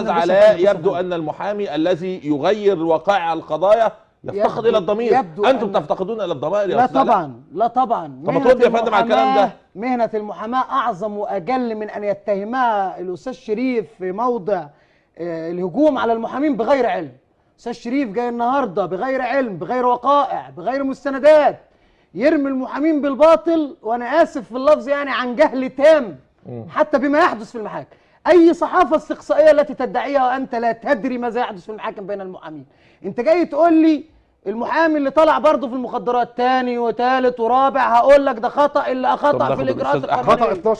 علاء يبدو ان المحامي الذي يغير وقائع القضايا يفتقد الى الضمير يبدو انتم تفتقدون الى الضمائر يا لا طبعا لا طبعا طب ترد يا فندم على الكلام ده مهنه المحاماه اعظم واجل من ان يتهمها الاستاذ شريف في موضع آه، الهجوم على المحامين بغير علم استاذ شريف جاي النهارده بغير علم بغير وقائع بغير مستندات يرمي المحامين بالباطل وانا اسف في اللفظ يعني عن جهل تام حتى بما يحدث في المحاكم اي صحافه استقصائيه التي تدعيها وانت لا تدري ماذا يحدث في المحاكم بين المحامين انت جاي تقول لي المحامي اللي طلع برضه في المخدرات تاني وتالت ورابع هقول لك ده خطا اللي خطا في الاجراءات القانونيه خطا 12